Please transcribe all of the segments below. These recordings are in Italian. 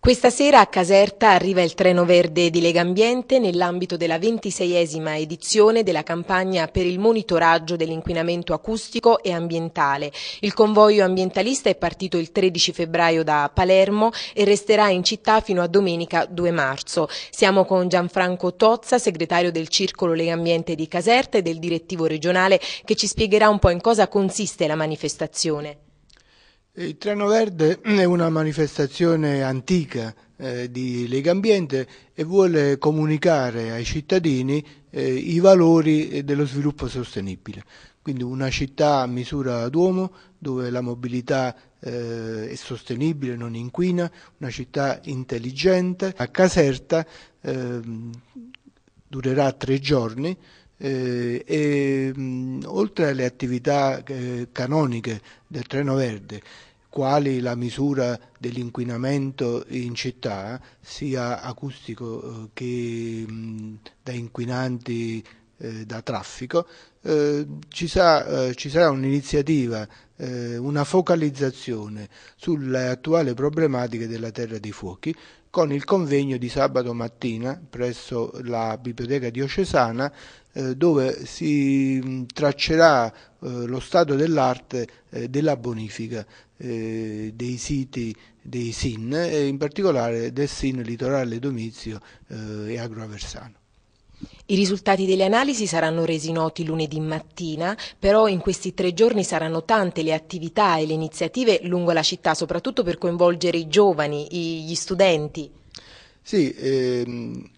Questa sera a Caserta arriva il treno verde di Lega Ambiente nell'ambito della ventiseiesima edizione della campagna per il monitoraggio dell'inquinamento acustico e ambientale. Il convoglio ambientalista è partito il 13 febbraio da Palermo e resterà in città fino a domenica 2 marzo. Siamo con Gianfranco Tozza, segretario del Circolo Lega Ambiente di Caserta e del direttivo regionale che ci spiegherà un po' in cosa consiste la manifestazione. Eh, il Treno Verde è una manifestazione antica eh, di Lega Ambiente e vuole comunicare ai cittadini eh, i valori dello sviluppo sostenibile. Quindi una città a misura d'uomo dove la mobilità eh, è sostenibile, non inquina, una città intelligente. A Caserta ehm, durerà tre giorni eh, e mh, mm, oltre alle attività eh, canoniche del Treno Verde quali la misura dell'inquinamento in città, sia acustico eh, che da inquinanti eh, da traffico, eh, ci, sarà, eh, sarà un'iniziativa, eh, una focalizzazione sulle attuali problematiche della terra dei fuochi con il convegno di sabato mattina presso la biblioteca diocesana eh, dove si mm, traccerà lo stato dell'arte della bonifica dei siti dei SIN e in particolare del SIN Litorale Domizio e Agroaversano. I risultati delle analisi saranno resi noti lunedì mattina, però in questi tre giorni saranno tante le attività e le iniziative lungo la città, soprattutto per coinvolgere i giovani, gli studenti. Sì, ehm,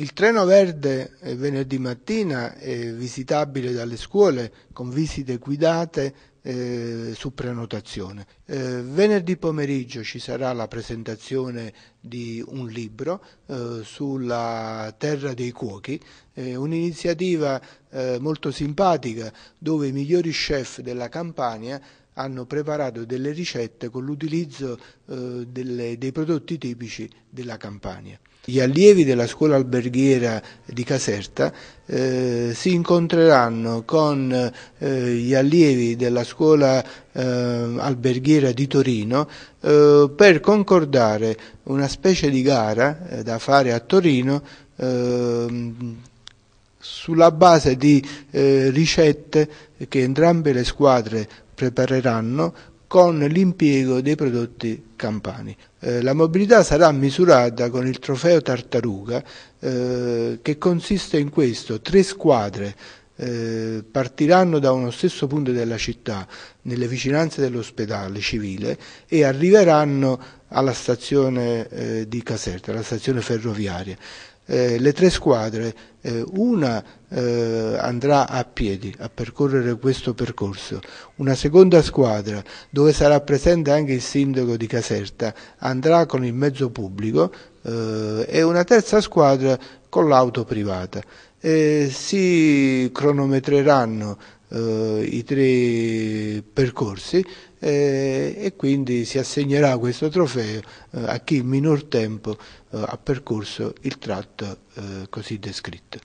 il treno verde venerdì mattina è visitabile dalle scuole con visite guidate eh, su prenotazione. Eh, venerdì pomeriggio ci sarà la presentazione di un libro eh, sulla terra dei cuochi, un'iniziativa eh, molto simpatica dove i migliori chef della Campania hanno preparato delle ricette con l'utilizzo eh, delle, dei prodotti tipici della Campania. Gli allievi della scuola alberghiera di Caserta eh, si incontreranno con eh, gli allievi della scuola eh, alberghiera di Torino eh, per concordare una specie di gara eh, da fare a Torino ehm, sulla base di eh, ricette che entrambe le squadre prepareranno con l'impiego dei prodotti campani. Eh, la mobilità sarà misurata con il trofeo tartaruga eh, che consiste in questo, tre squadre eh, partiranno da uno stesso punto della città, nelle vicinanze dell'ospedale civile e arriveranno alla stazione eh, di Caserta, alla stazione ferroviaria eh, le tre squadre, eh, una eh, andrà a piedi a percorrere questo percorso, una seconda squadra dove sarà presente anche il sindaco di Caserta andrà con il mezzo pubblico eh, e una terza squadra con l'auto privata. Eh, si cronometreranno eh, i tre percorsi eh, e quindi si assegnerà questo trofeo eh, a chi in minor tempo eh, ha percorso il tratto eh, così descritto.